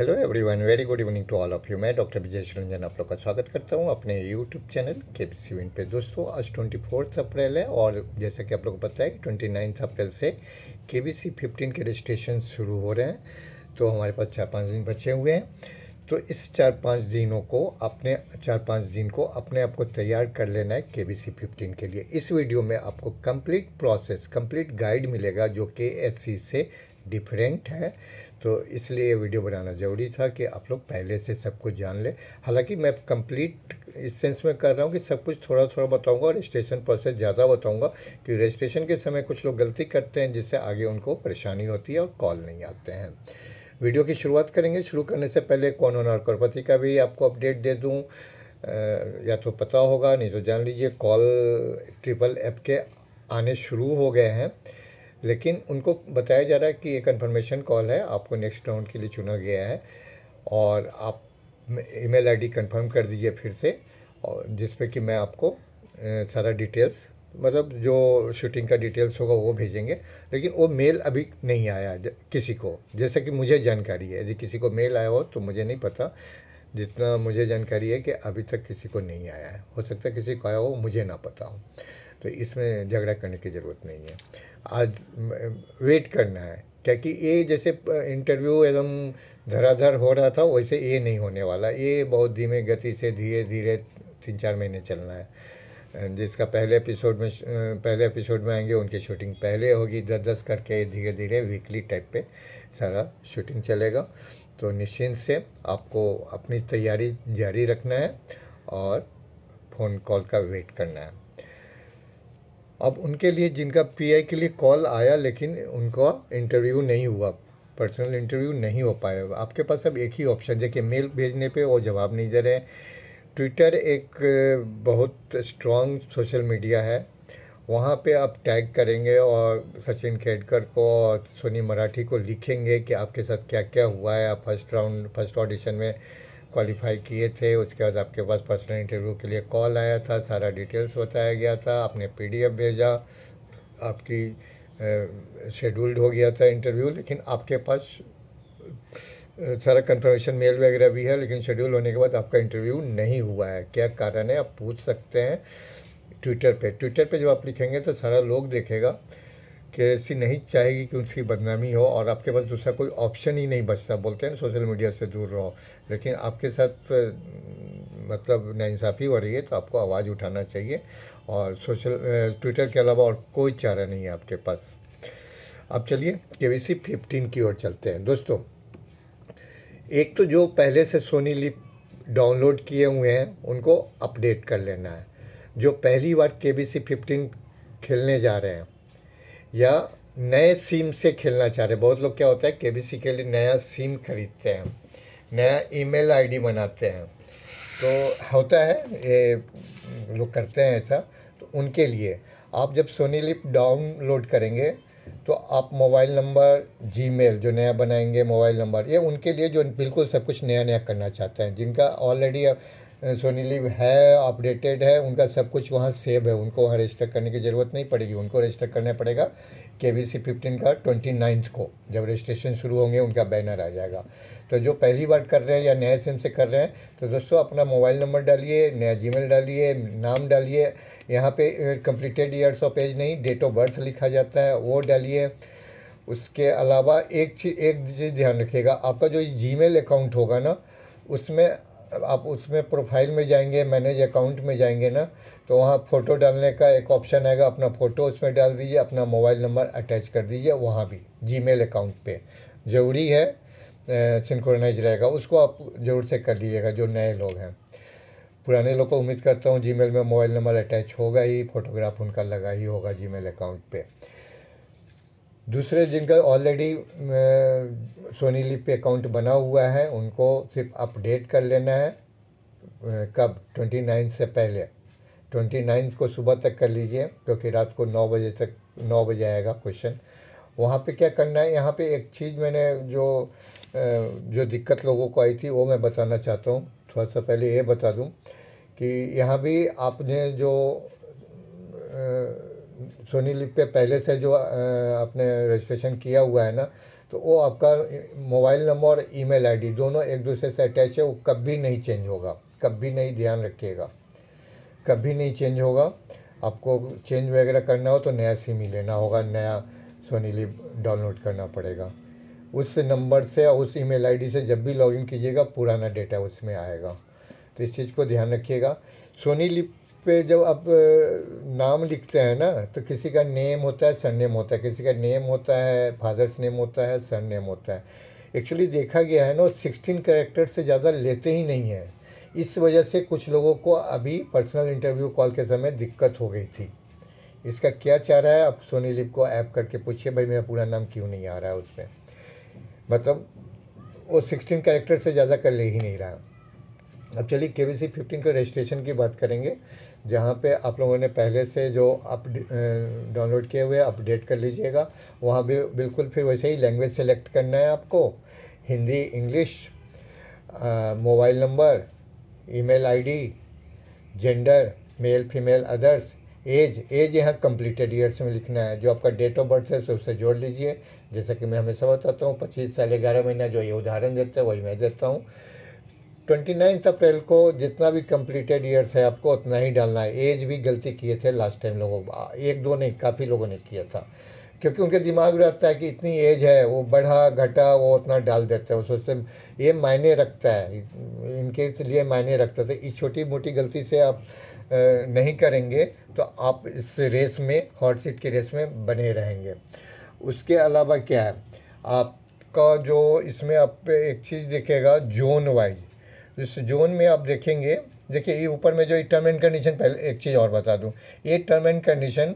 hello everyone very good evening to all of you मैं doctor Vijay Ranjan आप लोग का स्वागत करता हूं अपने यूट्यूब चैनल के सी पे दोस्तों आज ट्वेंटी फोर्थ अप्रैल है और जैसा कि आप लोग को पता है कि ट्वेंटी नाइन्थ अप्रैल से के बी सी फिफ्टीन के रजिस्ट्रेशन शुरू हो रहे हैं तो हमारे पास चार पाँच दिन बचे हुए हैं तो इस चार पाँच दिनों को अपने चार पाँच दिन को अपने आप को तैयार कर लेना है के बी सी फिफ्टीन के लिए इस वीडियो में आपको कंप्लीट प्रोसेस कंप्लीट गाइड मिलेगा जो के एस सी से डिफरेंट है तो इसलिए ये वीडियो बनाना ज़रूरी था कि आप लोग पहले से सब कुछ जान लें हालांकि मैं कंप्लीट इस सेंस में कर रहा हूँ कि सब कुछ थोड़ा थोड़ा बताऊँगा और रजिस्ट्रेशन प्रोसेस ज़्यादा बताऊँगा कि रजिस्ट्रेशन के समय कुछ लोग गलती करते हैं जिससे आगे उनको परेशानी होती है और कॉल नहीं आते हैं वीडियो की शुरुआत करेंगे शुरू करने से पहले कौन और करपति का भी आपको अपडेट दे दूँ या तो पता होगा नहीं तो जान लीजिए कॉल ट्रिपल एप के आने शुरू हो गए हैं लेकिन उनको बताया जा रहा है कि ये कन्फर्मेशन कॉल है आपको नेक्स्ट राउंड के लिए चुना गया है और आप ईमेल आईडी कंफर्म कर दीजिए फिर से और जिस पे कि मैं आपको सारा डिटेल्स मतलब जो शूटिंग का डिटेल्स होगा वो भेजेंगे लेकिन वो मेल अभी नहीं आया किसी को जैसे कि मुझे जानकारी है यदि किसी को मेल आया हो तो मुझे नहीं पता जितना मुझे जानकारी है कि अभी तक किसी को नहीं आया है हो सकता है किसी को आया हो मुझे ना पता हो तो इसमें झगड़ा करने की ज़रूरत नहीं है आज वेट करना है क्योंकि ये जैसे इंटरव्यू एकदम धराधर हो रहा था वैसे ये नहीं होने वाला ये बहुत धीमे गति से धीरे धीरे तीन चार महीने चलना है जिसका पहले एपिसोड में पहले एपिसोड में आएंगे उनकी शूटिंग पहले होगी दस दस करके धीरे धीरे वीकली टाइप पे सारा शूटिंग चलेगा तो निश्चिंत से आपको अपनी तैयारी जारी रखना है और फ़ोन कॉल का वेट करना है अब उनके लिए जिनका पीआई के लिए कॉल आया लेकिन उनका इंटरव्यू नहीं हुआ पर्सनल इंटरव्यू नहीं हो पाया आपके पास अब एक ही ऑप्शन देखिए मेल भेजने पे वो जवाब नहीं दे रहे ट्विटर एक बहुत स्ट्रॉन्ग सोशल मीडिया है वहाँ पे आप टैग करेंगे और सचिन खेडकर को और सोनी मराठी को लिखेंगे कि आपके साथ क्या क्या हुआ है आप फर्स्ट राउंड फर्स्ट ऑडिशन में क्वालिफाई किए थे उसके बाद आपके पास पर्सनल इंटरव्यू के लिए कॉल आया था सारा डिटेल्स बताया गया था आपने पीडीएफ भेजा आपकी शेड्यूल्ड हो गया था इंटरव्यू लेकिन आपके पास सारा कंफर्मेशन मेल वगैरह भी है लेकिन शेड्यूल होने के बाद आपका इंटरव्यू नहीं हुआ है क्या कारण है आप पूछ सकते हैं ट्विटर पे ट्विटर पे जब आप लिखेंगे तो सारा लोग देखेगा कि ऐसी नहीं चाहेगी कि उसकी बदनामी हो और आपके पास दूसरा कोई ऑप्शन ही नहीं बचता बोलते हैं सोशल मीडिया से दूर रहो लेकिन आपके साथ मतलब नाइंसाफ़ी हो रही है तो आपको आवाज़ उठाना चाहिए और सोशल ट्विटर के अलावा और कोई चारा नहीं है आपके पास अब चलिए के सी फिफ्टीन की ओर चलते हैं दोस्तों एक तो जो पहले से सोनी लिप डाउनलोड किए हुए हैं उनको अपडेट कर लेना है जो पहली बार के बी सी फिफ्टीन खेलने जा रहे हैं या नए सिम से खेलना चाह रहे बहुत लोग क्या होता है सी के लिए नया सिम खरीदते हैं नया ईमेल आईडी बनाते हैं तो होता है ये लोग करते हैं ऐसा तो उनके लिए आप जब सोनी लिप डाउनलोड करेंगे तो आप मोबाइल नंबर जीमेल जो नया बनाएंगे मोबाइल नंबर ये उनके लिए जो बिल्कुल सब कुछ नया नया करना चाहते हैं जिनका ऑलरेडी सोनी लिव है अपडेटेड है उनका सब कुछ वहाँ सेव है उनको वहाँ रजिस्टर करने की ज़रूरत नहीं पड़ेगी उनको रजिस्टर करना पड़ेगा के वी सी फिफ्टीन का ट्वेंटी नाइन्थ को जब रजिस्ट्रेशन शुरू होंगे उनका बैनर आ जाएगा तो जो पहली बार कर रहे हैं या नए सिम से कर रहे हैं तो दोस्तों अपना मोबाइल नंबर डालिए नया मेल डालिए नाम डालिए यहाँ पे कंप्लीटेड ईयर्स ऑफ एज नहीं डेट ऑफ बर्थ लिखा जाता है वो डालिए उसके अलावा एक चीज़ एक चीज़ ध्यान रखिएगा आपका जो जी मेल अकाउंट होगा ना उसमें आप उसमें प्रोफाइल में जाएंगे मैनेज अकाउंट में जाएंगे ना तो वहाँ फ़ोटो डालने का एक ऑप्शन आएगा अपना फ़ोटो उसमें डाल दीजिए अपना मोबाइल नंबर अटैच कर दीजिए वहाँ भी जी अकाउंट पर ज़रूरी है सिंक्रोनाइज रहेगा उसको आप ज़रूर से कर लीजिएगा जो नए लोग हैं पुराने लोग को उम्मीद करता हूँ जीमेल में मोबाइल नंबर अटैच होगा ही फ़ोटोग्राफ उनका लगा ही होगा जीमेल अकाउंट पे दूसरे जिनका ऑलरेडी सोनी लिप पे अकाउंट बना हुआ है उनको सिर्फ अपडेट कर लेना है कब ट्वेंटी नाइन्थ से पहले ट्वेंटी नाइन्थ को सुबह तक कर लीजिए क्योंकि रात को नौ बजे तक नौ बजे आएगा क्वेश्चन वहाँ पे क्या करना है यहाँ पे एक चीज़ मैंने जो जो दिक्कत लोगों को आई थी वो मैं बताना चाहता हूँ थोड़ा सा पहले ये बता दूँ कि यहाँ भी आपने जो सोनी लिप पे पहले से जो आपने रजिस्ट्रेशन किया हुआ है ना तो वो आपका मोबाइल नंबर और ईमेल आईडी दोनों एक दूसरे से अटैच है वो कभी नहीं चेंज होगा कभी नहीं ध्यान रखिएगा कभी नहीं चेंज होगा आपको चेंज वगैरह करना हो तो नया सिम ही लेना होगा नया सोनी लिप डाउनलोड करना पड़ेगा उस नंबर से और उस ईमेल आईडी से जब भी लॉगिन कीजिएगा पुराना डेटा उसमें आएगा तो इस चीज़ को ध्यान रखिएगा सोनी लिप पे जब आप नाम लिखते हैं ना तो किसी का नेम होता है सरनेम होता है किसी का नेम होता है फादर्स नेम होता है सरनेम होता है एक्चुअली देखा गया है ना सिक्सटीन करेक्टर से ज़्यादा लेते ही नहीं है इस वजह से कुछ लोगों को अभी पर्सनल इंटरव्यू कॉल के समय दिक्कत हो गई थी इसका क्या चाह रहा है आप सोनी लिप को ऐप करके पूछिए भाई मेरा पूरा नाम क्यों नहीं आ रहा है उसमें मतलब वो सिक्सटीन कैरेक्टर से ज़्यादा कर ले ही नहीं रहा अब चलिए के वी सी फिफ्टीन के रजिस्ट्रेशन की बात करेंगे जहाँ पे आप लोगों ने पहले से जो आप डाउनलोड किए हुए अपडेट कर लीजिएगा वहाँ भी बिल्कुल फिर वैसे ही लैंग्वेज सेलेक्ट करना है आपको Hindi English mobile number email ID gender male female others age age यहाँ कंप्लीटेड ईयर्स में लिखना है जो आपका डेट ऑफ बर्थ है उससे जोड़ लीजिए जैसा कि मैं हमेशा बताता हूँ पच्चीस साल ग्यारह महीना जो ये उदाहरण देते हैं वही मैं देता हूँ ट्वेंटी नाइन्थ अप्रैल को जितना भी कंप्लीटेड ईयर्स है आपको उतना ही डालना है एज भी गलती किए थे लास्ट टाइम लोगों एक दो नहीं काफ़ी लोगों ने किया था क्योंकि उनके दिमाग में रहता है कि इतनी एज है वो बढ़ा घटा वो उतना डाल देते हैं सोचते ये मायने रखता है इनके लिए मायने रखता था इस छोटी मोटी गलती से आप नहीं करेंगे तो आप इस रेस में हॉट सीट की रेस में बने रहेंगे उसके अलावा क्या है आपका जो इसमें आप एक चीज़ देखेगा जोन वाइज इस जोन में आप देखेंगे देखिए ये ऊपर में जो ये टर्म एंड कंडीशन पहले एक चीज़ और बता दूँ ये term and condition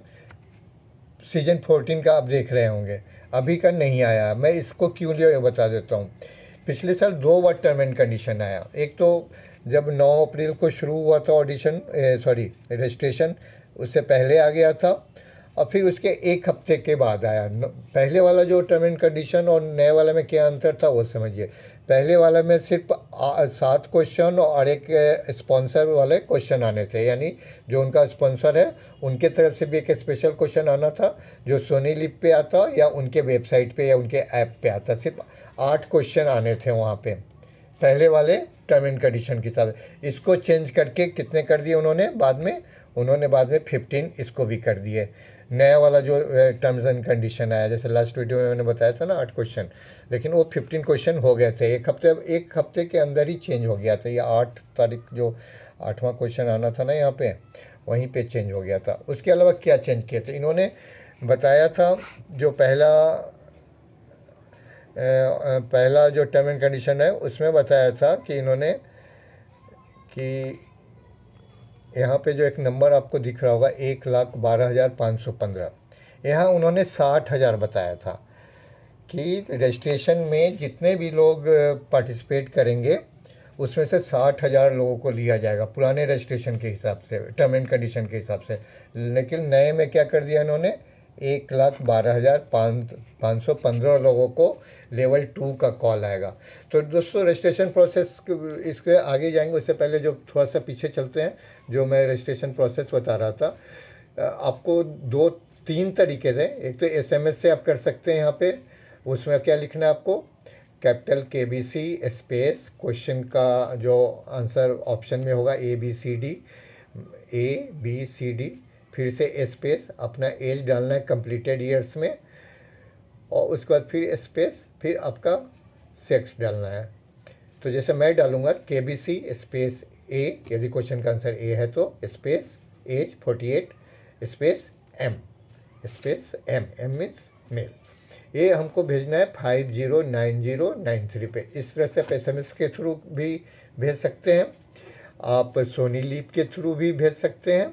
season fourteen का आप देख रहे होंगे अभी का नहीं आया मैं इसको क्यों लिया बता देता हूँ पिछले साल दो बार टर्म एंड कंडीशन आया एक तो जब नौ अप्रैल को शुरू हुआ था ऑडिशन सॉरी रजिस्ट्रेशन उससे पहले आ गया था और फिर उसके एक हफ्ते के बाद आया पहले वाला जो टर्म एंड कंडीशन और नए वाला में क्या अंतर था वो समझिए पहले वाले में सिर्फ सात क्वेश्चन और एक स्पॉन्सर वाले क्वेश्चन आने थे यानी जो उनका स्पॉन्सर है उनके तरफ से भी एक स्पेशल क्वेश्चन आना था जो सोनी लिप पे आता या उनके वेबसाइट पे या उनके ऐप पे आता सिर्फ आठ क्वेश्चन आने थे वहाँ पे पहले वाले टर्म एंड कंडीशन की तरह इसको चेंज करके कितने कर दिए उन्होंने बाद में उन्होंने बाद में फिफ्टीन इसको भी कर दिए नया वाला जो टर्म्स एंड कंडीशन आया जैसे लास्ट वीडियो में मैंने बताया था ना आठ क्वेश्चन लेकिन वो फिफ्टीन क्वेश्चन हो गए थे एक हफ्ते एक हफ्ते के अंदर ही चेंज हो गया था ये आठ तारीख जो आठवां क्वेश्चन आना था ना यहाँ पे वहीं पे चेंज हो गया था उसके अलावा क्या चेंज किए थे इन्होंने बताया था जो पहला पहला जो टर्म एंड कंडीशन है उसमें बताया था कि इन्होंने कि यहाँ पे जो एक नंबर आपको दिख रहा होगा एक लाख बारह हज़ार पाँच सौ पंद्रह यहाँ उन्होंने साठ हज़ार बताया था कि रजिस्ट्रेशन में जितने भी लोग पार्टिसिपेट करेंगे उसमें से साठ हज़ार लोगों को लिया जाएगा पुराने रजिस्ट्रेशन के हिसाब से टर्म एंड कंडीशन के हिसाब से लेकिन नए में क्या कर दिया इन्होंने एक लाख बारह हज़ार पाँच पाँच सौ पंद्रह लोगों को लेवल टू का कॉल आएगा तो दोस्तों रजिस्ट्रेशन प्रोसेस इसके आगे जाएंगे उससे पहले जो थोड़ा सा पीछे चलते हैं जो मैं रजिस्ट्रेशन प्रोसेस बता रहा था आपको दो तीन तरीके से एक तो एसएमएस से आप कर सकते हैं यहाँ पे उसमें क्या लिखना है आपको कैपिटल के बी सी स्पेस क्वेश्चन का जो आंसर ऑप्शन में होगा A B C D A B C D फिर से स्पेस अपना एज डालना है कंप्लीटेड ईयर्स में और उसके बाद फिर स्पेस फिर आपका सेक्स डालना है तो जैसे मैं डालूँगा के बी सी स्पेस ए यदि क्वेश्चन का आंसर ए है तो space age forty eight space M space M M means male ये हमको भेजना है five zero nine zero nine three पे इस तरह से आप एस के थ्रू भी भेज सकते हैं आप सोनी लीप के थ्रू भी भेज सकते हैं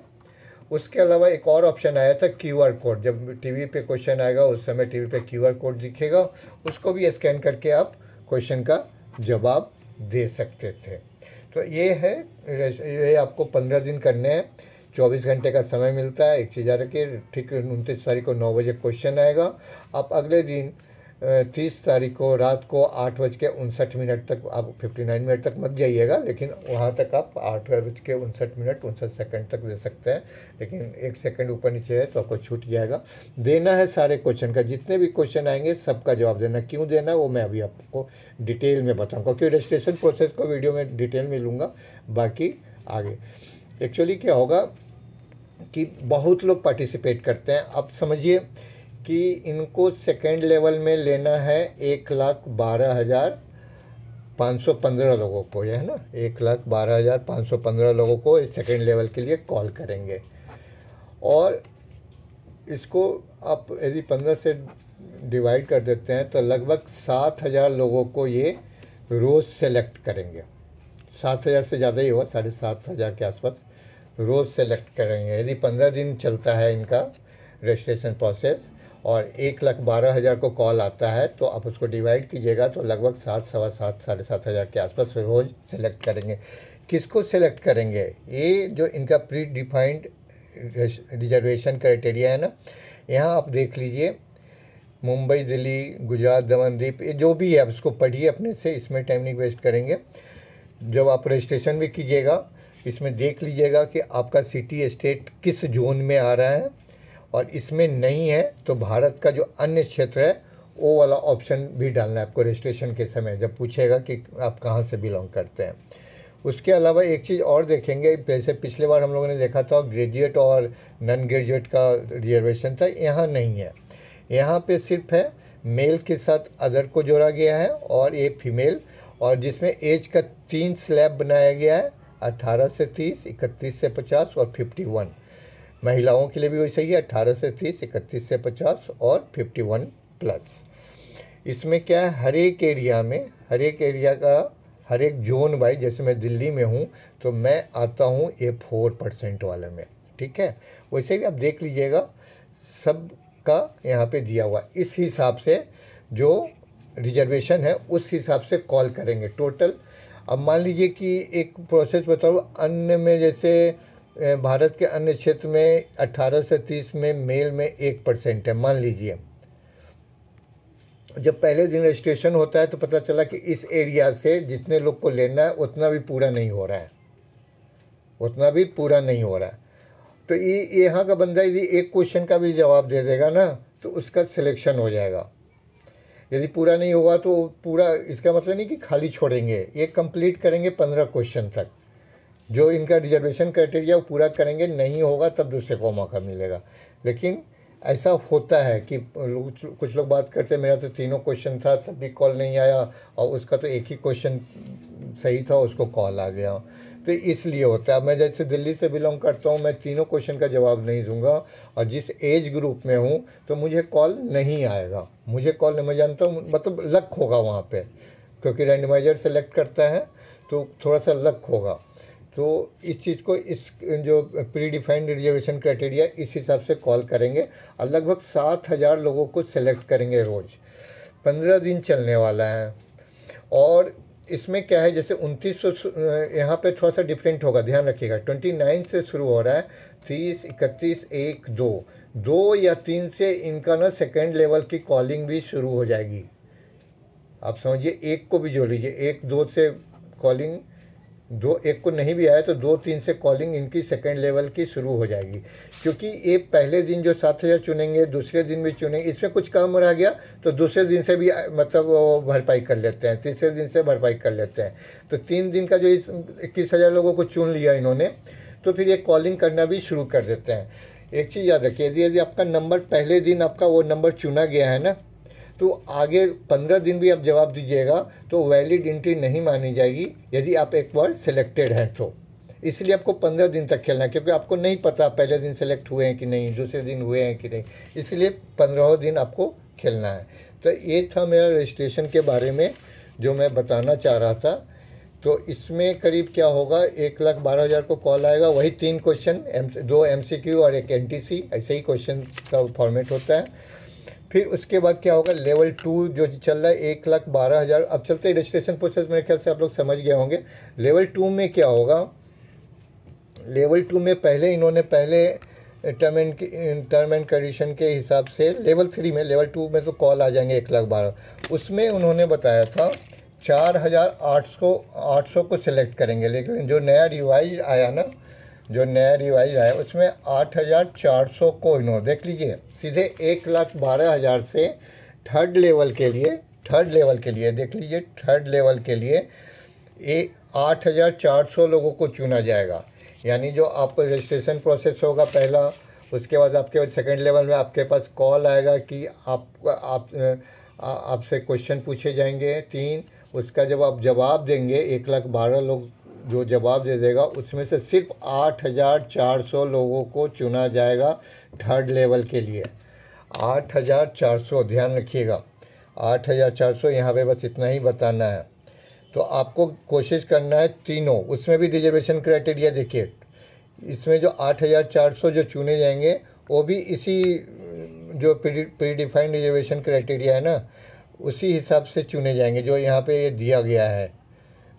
उसके अलावा एक और ऑप्शन आया था क्यूआर कोड जब टीवी पे क्वेश्चन आएगा उस समय टीवी पे क्यूआर कोड दिखेगा उसको भी स्कैन करके आप क्वेश्चन का जवाब दे सकते थे तो ये है ये आपको पंद्रह दिन करने हैं चौबीस घंटे का समय मिलता है एक चीज़ आ रखिए ठीक उनतीस तारीख को नौ बजे क्वेश्चन आएगा आप अगले दिन तीस तारीख को रात को आठ बज के उनसठ मिनट तक आप फिफ्टी नाइन मिनट तक मत जाइएगा लेकिन वहाँ तक आप आठ बज के उनसठ मिनट उनसठ सेकंड तक दे सकते हैं लेकिन एक सेकंड ऊपर नीचे है तो आपको छूट जाएगा देना है सारे क्वेश्चन का जितने भी क्वेश्चन आएंगे सबका जवाब देना क्यों देना वो मैं अभी आपको डिटेल में बताऊँगा क्योंकि रजिस्ट्रेशन प्रोसेस को वीडियो में डिटेल में लूँगा बाकी आगे एक्चुअली क्या होगा कि बहुत लोग पार्टिसिपेट करते हैं अब समझिए कि इनको सेकेंड लेवल में लेना है एक लाख बारह हज़ार पाँच सौ पंद्रह लोगों को यह है ना एक लाख बारह हज़ार पाँच सौ पंद्रह लोगों को इस सेकेंड लेवल के लिए कॉल करेंगे और इसको आप यदि पंद्रह से डिवाइड कर देते हैं तो लगभग सात हज़ार लोगों को ये रोज़ सेलेक्ट करेंगे सात हज़ार से ज़्यादा ही हुआ साढ़े सात हज़ार के आसपास रोज़ सेलेक्ट करेंगे यदि पंद्रह दिन चलता है इनका रजिस्ट्रेशन प्रोसेस और एक लाख बारह हज़ार को कॉल आता है तो आप उसको डिवाइड कीजिएगा तो लगभग सात सवा सात साढ़े सात हज़ार के आसपास फिर रोज सेलेक्ट करेंगे किसको सेलेक्ट करेंगे ये जो इनका प्री डिफाइंड रिजर्वेशन क्राइटेरिया है ना यहाँ आप देख लीजिए मुंबई दिल्ली गुजरात दमनदीप ये जो भी है आप पढ़िए अपने से इसमें टाइम नहीं वेस्ट करेंगे जब आप रजिस्ट्रेशन भी कीजिएगा इसमें देख लीजिएगा कि आपका सिटी स्टेट किस जोन में आ रहा है और इसमें नहीं है तो भारत का जो अन्य क्षेत्र है वो वाला ऑप्शन भी डालना है आपको रजिस्ट्रेशन के समय जब पूछेगा कि आप कहाँ से बिलोंग करते हैं उसके अलावा एक चीज़ और देखेंगे जैसे पिछले बार हम लोगों ने देखा था ग्रेजुएट और नॉन ग्रेजुएट का रिजर्वेशन था यहाँ नहीं है यहाँ पे सिर्फ है मेल के साथ अदर को जोड़ा गया है और ये फीमेल और जिसमें एज का तीन स्लैब बनाया गया है अट्ठारह से तीस इकतीस से पचास और फिफ्टी वन महिलाओं के लिए भी वैसे ही अट्ठारह से तीस इकतीस से पचास और फिफ्टी वन प्लस इसमें क्या है हर एक एरिया में हर एक एरिया का हर एक जोन वाइज जैसे मैं दिल्ली में हूँ तो मैं आता हूँ ए फोर परसेंट वाले में ठीक है वैसे भी आप देख लीजिएगा सब का यहाँ पे दिया हुआ इस हिसाब से जो रिजर्वेशन है उस हिसाब से कॉल करेंगे टोटल अब मान लीजिए कि एक प्रोसेस बताओ अन्य में जैसे भारत के अन्य क्षेत्र में 18 से 30 में मेल में एक परसेंट है मान लीजिए जब पहले दिन रजिस्ट्रेशन होता है तो पता चला कि इस एरिया से जितने लोग को लेना है उतना भी पूरा नहीं हो रहा है उतना भी पूरा नहीं हो रहा है तो ये यहाँ का बंदा यदि एक क्वेश्चन का भी जवाब दे देगा ना तो उसका सिलेक्शन हो जाएगा यदि पूरा नहीं होगा तो पूरा इसका मतलब नहीं कि खाली छोड़ेंगे ये कंप्लीट करेंगे पंद्रह क्वेश्चन तक जो इनका रिजर्वेशन क्राइटेरिया वो पूरा करेंगे नहीं होगा तब दूसरे को मौका मिलेगा लेकिन ऐसा होता है कि कुछ लोग बात करते मेरा तो तीनों क्वेश्चन था तब भी कॉल नहीं आया और उसका तो एक ही क्वेश्चन सही था उसको कॉल आ गया तो इसलिए होता है मैं जैसे दिल्ली से बिलोंग करता हूँ मैं तीनों क्वेश्चन का जवाब नहीं दूंगा और जिस एज ग्रुप में हूँ तो मुझे कॉल नहीं आएगा मुझे कॉल नहीं मैं जानता हूँ मतलब लक होगा वहाँ पर क्योंकि रैंडमाइजर सेलेक्ट करता है तो थोड़ा सा लक होगा तो इस चीज़ को इस जो प्री डिफाइंड रिजर्वेशन क्राइटेरिया इस हिसाब से कॉल करेंगे और लगभग सात हज़ार लोगों को सेलेक्ट करेंगे रोज़ पंद्रह दिन चलने वाला है और इसमें क्या है जैसे उनतीस सौ यहाँ पर थोड़ा सा डिफरेंट होगा ध्यान रखिएगा ट्वेंटी नाइन से शुरू हो रहा है तीस इकतीस एक दो दो या तीन से इनका ना सेकेंड लेवल की कॉलिंग भी शुरू हो जाएगी आप समझिए एक को भी जोड़ लीजिए एक दो से कॉलिंग दो एक को नहीं भी आया तो दो तीन से कॉलिंग इनकी सेकेंड लेवल की शुरू हो जाएगी क्योंकि ये पहले दिन जो सात हज़ार चुनेंगे दूसरे दिन भी चुनेंगे इसमें कुछ कम रह गया तो दूसरे दिन से भी मतलब वो भरपाई कर लेते हैं तीसरे दिन से भरपाई कर लेते हैं तो तीन दिन का जो इक्कीस हज़ार लोगों को चुन लिया इन्होंने तो फिर ये कॉलिंग करना भी शुरू कर देते हैं एक चीज़ याद रखिए यदि यदि आपका नंबर पहले दिन आपका वो नंबर चुना गया है ना तो आगे पंद्रह दिन भी आप जवाब दीजिएगा तो वैलिड एंट्री नहीं मानी जाएगी यदि आप एक बार सिलेक्टेड हैं तो इसलिए आपको पंद्रह दिन तक खेलना है क्योंकि आपको नहीं पता पहले दिन सेलेक्ट हुए हैं कि नहीं दूसरे दिन हुए हैं कि नहीं इसलिए पंद्रहों दिन आपको खेलना है तो ये था मेरा रजिस्ट्रेशन के बारे में जो मैं बताना चाह रहा था तो इसमें करीब क्या होगा एक लाख बारह हज़ार को कॉल आएगा वही तीन क्वेश्चन एम दो एम और एक एन ऐसे ही क्वेश्चन का फॉर्मेट होता है फिर उसके बाद क्या होगा लेवल टू जो चल रहा है एक लाख बारह हज़ार अब चलते रजिस्ट्रेशन प्रोसेस मेरे ख्याल से आप लोग समझ गए होंगे लेवल टू में क्या होगा लेवल टू में पहले इन्होंने पहले term and term and condition के हिसाब से लेवल थ्री में लेवल टू में तो कॉल आ जाएंगे एक लाख बारह उसमें उन्होंने बताया था चार हज़ार आठ सौ आठ सौ को सिलेक्ट करेंगे लेकिन जो नया रिवाइज आया ना जो नया रिवाइज आया उसमें आठ हज़ार चार सौ को इन्होंने देख लीजिए सीधे एक लाख बारह हज़ार से थर्ड लेवल के लिए थर्ड लेवल के लिए देख लीजिए थर्ड लेवल के लिए ए आठ हज़ार चार सौ लोगों को चुना जाएगा यानी जो आपका रजिस्ट्रेशन प्रोसेस होगा पहला उसके बाद आपके सेकेंड लेवल में आपके पास कॉल आएगा कि आप आप आपसे क्वेश्चन पूछे जाएंगे तीन उसका जब आप जवाब देंगे एक लाख बारह लोग जो जवाब दे देगा उसमें से सिर्फ आठ हज़ार चार सौ लोगों को चुना जाएगा थर्ड लेवल के लिए आठ हज़ार चार सौ ध्यान रखिएगा आठ हज़ार चार सौ यहाँ पर बस इतना ही बताना है तो आपको कोशिश करना है तीनों उसमें भी रिजर्वेशन क्राइटेरिया देखिए इसमें जो आठ हज़ार चार सौ जो चुने जाएंगे वो भी इसी जो प्रीडिफाइंड रिजर्वेशन क्राइटेरिया है ना उसी हिसाब से चुने जाएंगे जो यहाँ पे ये दिया गया है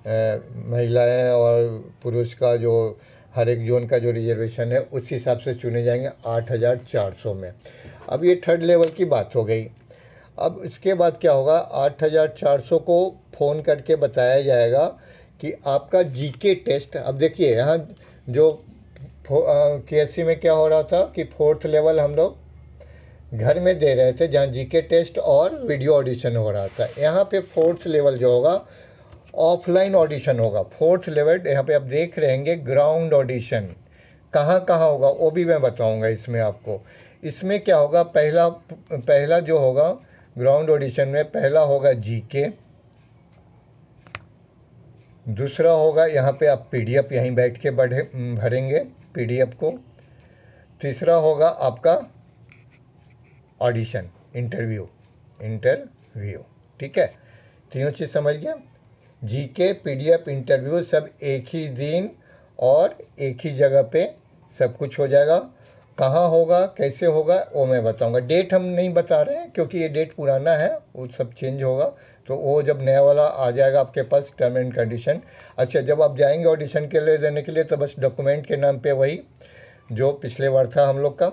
महिलाएं और पुरुष का जो हर एक जोन का जो रिजर्वेशन है उस हिसाब से चुने जाएंगे आठ हज़ार चार सौ में अब ये थर्ड लेवल की बात हो गई अब इसके बाद क्या होगा आठ हज़ार चार सौ को फ़ोन करके बताया जाएगा कि आपका जीके टेस्ट अब देखिए यहाँ जो के में क्या हो रहा था कि फोर्थ लेवल हम लोग घर में दे रहे थे जहाँ जीके टेस्ट और वीडियो ऑडिशन हो रहा था यहाँ पे फोर्थ लेवल जो होगा ऑफलाइन ऑडिशन होगा फोर्थ लेवल यहाँ पे आप देख रहेंगे ग्राउंड ऑडिशन कहाँ कहाँ होगा वो भी मैं बताऊँगा इसमें आपको इसमें क्या होगा पहला पहला जो होगा ग्राउंड ऑडिशन में पहला होगा जीके दूसरा होगा यहाँ पे आप पीडीएफ यहीं बैठ के बढ़े भरेंगे पीडीएफ को तीसरा होगा आपका ऑडिशन इंटरव्यू इंटरव्यू ठीक है तीनों चीज़ समझ गया जी के पीडीएफ इंटरव्यू सब एक ही दिन और एक ही जगह पे सब कुछ हो जाएगा कहाँ होगा कैसे होगा वो मैं बताऊंगा डेट हम नहीं बता रहे हैं क्योंकि ये डेट पुराना है वो सब चेंज होगा तो वो जब नया वाला आ जाएगा आपके पास टर्म एंड कंडीशन अच्छा जब आप जाएंगे ऑडिशन के लिए देने के लिए तो बस डॉक्यूमेंट के नाम पे वही जो पिछले बार था हम लोग का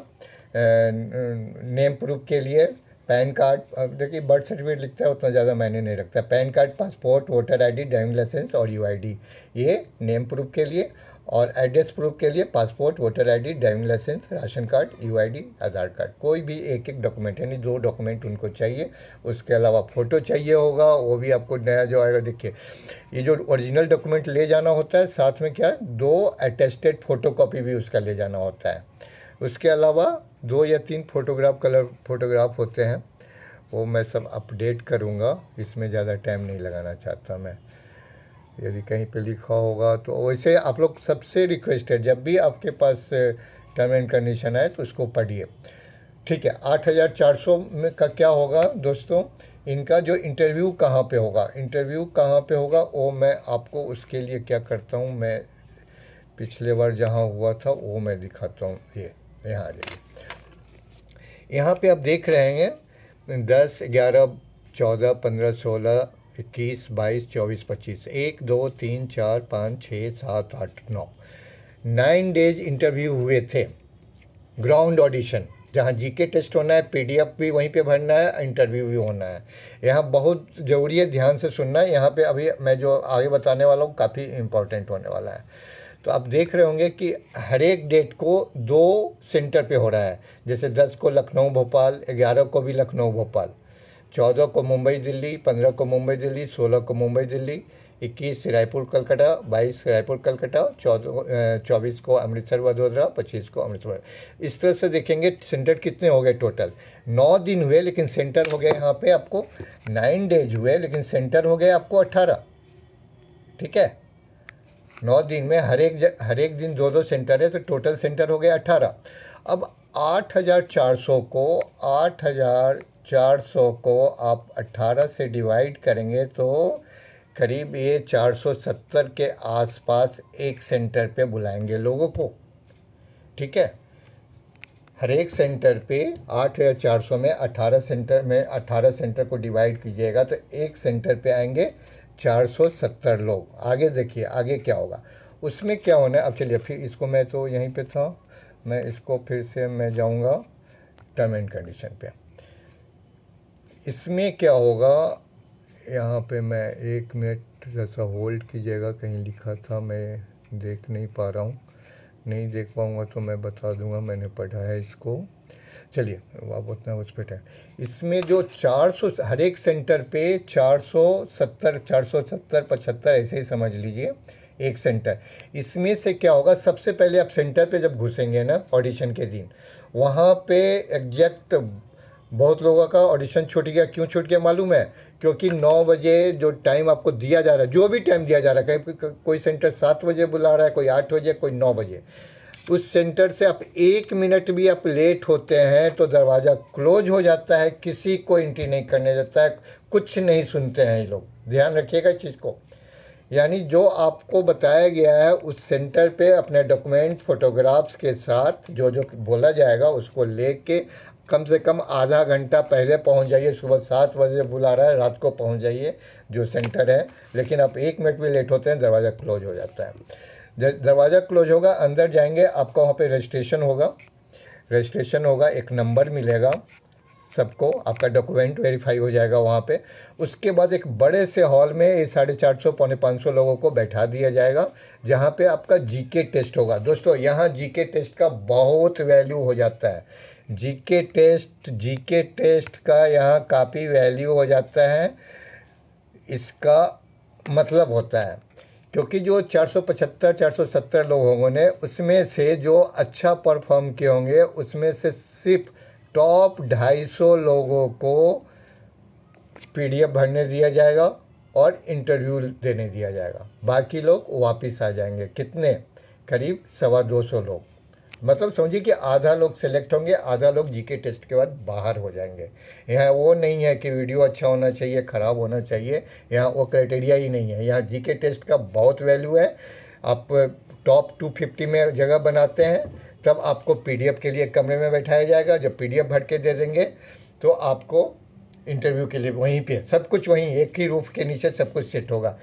नेम प्रूफ के लिए पैन कार्ड देखिए बर्थ सर्टिफिकेट लिखता है उतना ज़्यादा मायने नहीं रखता PAN card passport voter ID driving licence और यूआईडी ये नेम प्रूफ के लिए और एड्रेस प्रूफ के लिए passport voter ID driving licence ration card UID Aadhaar card कोई भी एक एक डॉक्यूमेंट यानी दो डॉक्यूमेंट उनको चाहिए उसके अलावा फ़ोटो चाहिए होगा वो भी आपको नया जो आएगा देखिए ये जो ओरिजिनल डॉक्यूमेंट ले जाना होता है साथ में क्या दो अटेस्टेड फ़ोटो भी उसका ले जाना होता है उसके अलावा दो या तीन फोटोग्राफ कलर फोटोग्राफ होते हैं वो मैं सब अपडेट करूँगा इसमें ज़्यादा टाइम नहीं लगाना चाहता मैं यदि कहीं पे लिखा होगा तो वैसे आप लोग सबसे रिक्वेस्ट है जब भी आपके पास टर्म एंड कंडीशन आए तो उसको पढ़िए ठीक है आठ हज़ार चार सौ में का क्या होगा दोस्तों इनका जो इंटरव्यू कहाँ पे होगा इंटरव्यू कहाँ पे होगा वो मैं आपको उसके लिए क्या करता हूँ मैं पिछले बार जहाँ हुआ था वो मैं दिखाता हूँ ये यहाँ आ जाइए यहाँ पे आप देख रहे हैं दस ग्यारह चौदह पंद्रह सोलह इक्कीस बाईस चौबीस पच्चीस एक दो तीन चार पाँच छः सात आठ नौ नाइन डेज इंटरव्यू हुए थे ग्राउंड ऑडिशन जहाँ जीके टेस्ट होना है पीडीएफ भी वहीं पे भरना है इंटरव्यू भी होना है यहाँ बहुत ज़रूरी है ध्यान से सुनना है यहाँ पे अभी मैं जो आगे बताने वाला हूँ काफ़ी इम्पोर्टेंट होने वाला है तो आप देख रहे होंगे कि हर एक डेट को दो सेंटर पे हो रहा है जैसे दस को लखनऊ भोपाल ग्यारह को भी लखनऊ भोपाल चौदह को मुंबई दिल्ली पंद्रह को मुंबई दिल्ली सोलह को मुंबई दिल्ली इक्कीस रायपुर कलकत्ता बाईस रायपुर कलकत्ता चौदह चौबीस को अमृतसर वडोदरा पच्चीस को अमृतसर इस तरह से देखेंगे सेंटर कितने हो गए टोटल नौ दिन हुए लेकिन सेंटर हो गए यहाँ पर आपको नाइन डेज हुए लेकिन सेंटर हो गए आपको अट्ठारह ठीक है नौ दिन में हर एक हर एक दिन दो दो सेंटर है तो टोटल सेंटर हो गया अट्ठारह अब आठ हज़ार चार सौ को आठ हज़ार चार सौ को आप अट्ठारह से डिवाइड करेंगे तो करीब ये चार सौ सत्तर के आसपास एक सेंटर पे बुलाएंगे लोगों को ठीक है हर एक सेंटर पे आठ या चार सौ में अठारह सेंटर में अठारह सेंटर को डिवाइड कीजिएगा तो एक सेंटर पे आएंगे 470 लोग आगे देखिए आगे क्या होगा उसमें क्या होना है अब चलिए फिर इसको मैं तो यहीं पे था मैं इसको फिर से मैं जाऊंगा टर्म एंड कंडीशन पे इसमें क्या होगा यहाँ पे मैं एक मिनट जैसा होल्ड कीजिएगा कहीं लिखा था मैं देख नहीं पा रहा हूँ नहीं देख पाऊँगा तो मैं बता दूँगा मैंने पढ़ा है इसको चलिए अब उतना उस पर इसमें जो 400 हर एक सेंटर पे 470 470 75 ऐसे ही समझ लीजिए एक सेंटर इसमें से क्या होगा सबसे पहले आप सेंटर पे जब घुसेंगे ना ऑडिशन के दिन वहाँ पे एग्जैक्ट बहुत लोगों का ऑडिशन छूट गया क्यों छूट गया मालूम है क्योंकि नौ बजे जो टाइम आपको दिया जा रहा है जो भी टाइम दिया जा रहा है कहीं कोई सेंटर सात बजे बुला रहा है कोई आठ बजे कोई नौ बजे उस सेंटर से आप एक मिनट भी आप लेट होते हैं तो दरवाज़ा क्लोज हो जाता है किसी को एंट्री नहीं करने देता है कुछ नहीं सुनते हैं ये लोग ध्यान रखिएगा इस चीज़ को यानी जो आपको बताया गया है उस सेंटर पे अपने डॉक्यूमेंट फोटोग्राफ्स के साथ जो जो बोला जाएगा उसको ले के कम से कम आधा घंटा पहले पहुंच जाइए सुबह सात बजे बुला रहा है रात को पहुंच जाइए जो सेंटर है लेकिन आप एक मिनट भी लेट होते हैं दरवाज़ा क्लोज हो जाता है दरवाज़ा क्लोज होगा अंदर जाएंगे आपका वहाँ पे रजिस्ट्रेशन होगा रजिस्ट्रेशन होगा एक नंबर मिलेगा सबको आपका डॉक्यूमेंट वेरीफाई हो जाएगा वहाँ पे उसके बाद एक बड़े से हॉल में ये साढ़े चार सौ पौने पाँच सौ लोगों को बैठा दिया जाएगा जहाँ पे आपका जीके टेस्ट होगा दोस्तों यहाँ जीके टेस्ट का बहुत वैल्यू हो जाता है जीके टेस्ट जीके टेस्ट का यहाँ काफ़ी वैल्यू हो जाता है इसका मतलब होता है क्योंकि जो 475 470 होंगे ने उसमें से जो अच्छा परफॉर्म किए होंगे उसमें से सिर्फ टॉप 250 लोगों को पीडीएफ भरने दिया जाएगा और इंटरव्यू देने दिया जाएगा बाकी लोग वापस आ जाएंगे कितने करीब सवा दो सौ लोग मतलब समझिए कि आधा लोग सेलेक्ट होंगे आधा लोग जीके टेस्ट के बाद बाहर हो जाएंगे यहाँ वो नहीं है कि वीडियो अच्छा होना चाहिए ख़राब होना चाहिए यहाँ वो क्राइटेरिया ही नहीं है यहाँ जीके टेस्ट का बहुत वैल्यू है आप टॉप टू फिफ्टी में जगह बनाते हैं तब आपको पी के लिए कमरे में बैठाया जाएगा जब पीडीएफ भर के दे देंगे तो आपको इंटरव्यू के लिए वहीं पर सब कुछ वहीं एक ही रूफ के नीचे सब कुछ सेट होगा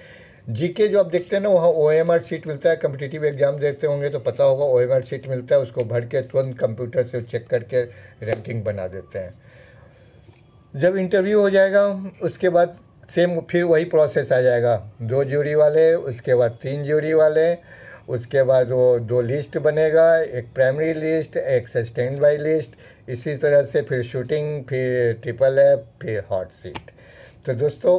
जीके जो आप देखते हैं ना वहाँ ओ एम आर सीट मिलता है कम्पिटिटिव एग्जाम देखते होंगे तो पता होगा ओ एम आर सीट मिलता है उसको भर के तुरंत कंप्यूटर से चेक करके रैंकिंग बना देते हैं जब इंटरव्यू हो जाएगा उसके बाद सेम फिर वही प्रोसेस आ जाएगा दो ज्यूरी वाले उसके बाद तीन ज्यूरी वाले उसके बाद वो दो लिस्ट बनेगा एक प्राइमरी लिस्ट एक सस्टेंड बाई लिस्ट इसी तरह से फिर शूटिंग फिर ट्रिपल एप फिर हॉट सीट तो दोस्तों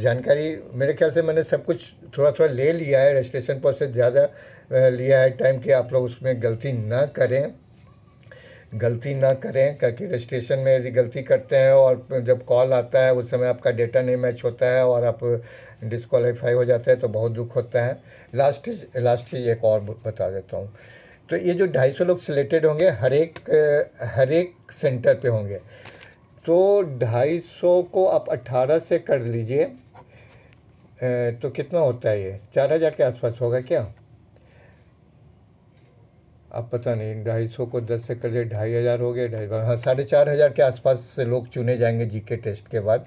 जानकारी मेरे ख्याल से मैंने सब कुछ थोड़ा थोड़ा ले लिया है रजिस्ट्रेशन प्रोसेस ज़्यादा लिया है टाइम कि आप लोग उसमें गलती ना करें गलती ना करें क्योंकि रजिस्ट्रेशन में यदि गलती करते हैं और जब कॉल आता है उस समय आपका डेटा नहीं मैच होता है और आप डिसक्वालीफाई हो जाते हैं तो बहुत दुख होता है लास्ट लास्ट चीज़ एक और बता देता हूँ तो ये जो ढाई सौ लोग सिलेक्टेड होंगे हर एक हर एक सेंटर पे होंगे तो ढाई सौ को आप अट्ठारह से कर लीजिए तो कितना होता है ये चार हज़ार के आसपास होगा क्या अब पता नहीं ढाई सौ को दस से कर दिए ढाई हज़ार हो गए ढाई हाँ साढ़े चार हज़ार के आसपास से लोग चुने जाएंगे जीके टेस्ट के बाद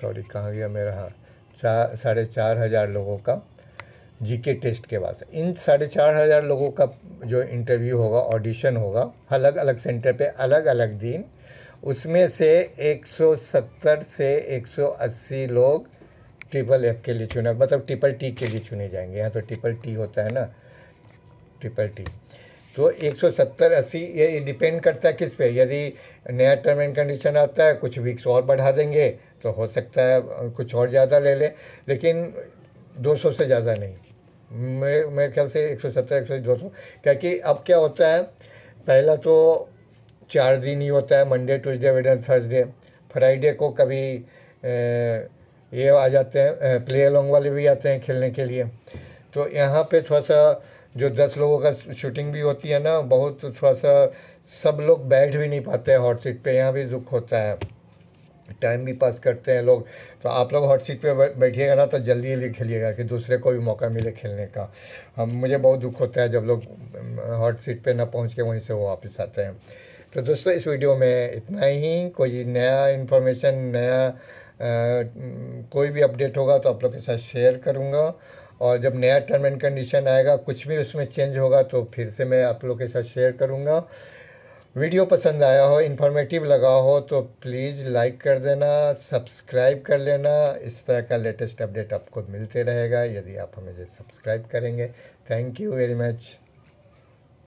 सॉरी कहाँ गया मेरा हाँ चार साढ़े चार हज़ार लोगों का जीके टेस्ट के बाद इन साढ़े चार हज़ार लोगों का जो इंटरव्यू होगा ऑडिशन होगा अलग अलग सेंटर पे अलग अलग दिन उसमें से 170 से 180 लोग ट्रिपल एफ के लिए चुना मतलब ट्रिपल टी के लिए चुने जाएंगे यहाँ तो ट्रिपल टी होता है ना ट्रिपल टी तो 170 80 ये डिपेंड करता है किस पे यदि नया टर्म एंड कंडीशन आता है कुछ वीक्स और बढ़ा देंगे तो हो सकता है कुछ और ज़्यादा ले लें लेकिन 200 से ज़्यादा नहीं मेरे मेरे ख्याल से 170 सौ क्या क्योंकि अब क्या होता है पहला तो चार दिन ही होता है मंडे ट्यूजडे वेडे थर्सडे फ्राइडे को कभी ए, ये आ जाते हैं प्ले अलॉन्ग वाले भी आते हैं खेलने के लिए तो यहाँ पे थोड़ा सा जो दस लोगों का शूटिंग भी होती है ना बहुत थोड़ा सा सब लोग बैठ भी नहीं पाते हैं हॉट सीट पर यहाँ भी दुख होता है टाइम भी पास करते हैं लोग तो आप लोग हॉट सीट पर बैठिएगा ना तो जल्दी जल्दी खेलिएगा कि दूसरे को भी मौका मिले खेलने का हम मुझे बहुत दुख होता है जब लोग हॉट सीट पर ना पहुँच के वहीं से वो वापस आते हैं तो दोस्तों इस वीडियो में इतना ही कोई नया इन्फॉर्मेशन नया कोई भी अपडेट होगा तो आप लोग के साथ शेयर करूँगा और जब नया टर्म एंड कंडीशन आएगा कुछ भी उसमें चेंज होगा तो फिर से मैं आप लोग के साथ शेयर करूँगा वीडियो पसंद आया हो इन्फॉर्मेटिव लगा हो तो प्लीज़ लाइक कर देना सब्सक्राइब कर लेना इस तरह का लेटेस्ट अपडेट आपको मिलते रहेगा यदि आप हमें सब्सक्राइब करेंगे थैंक यू वेरी मच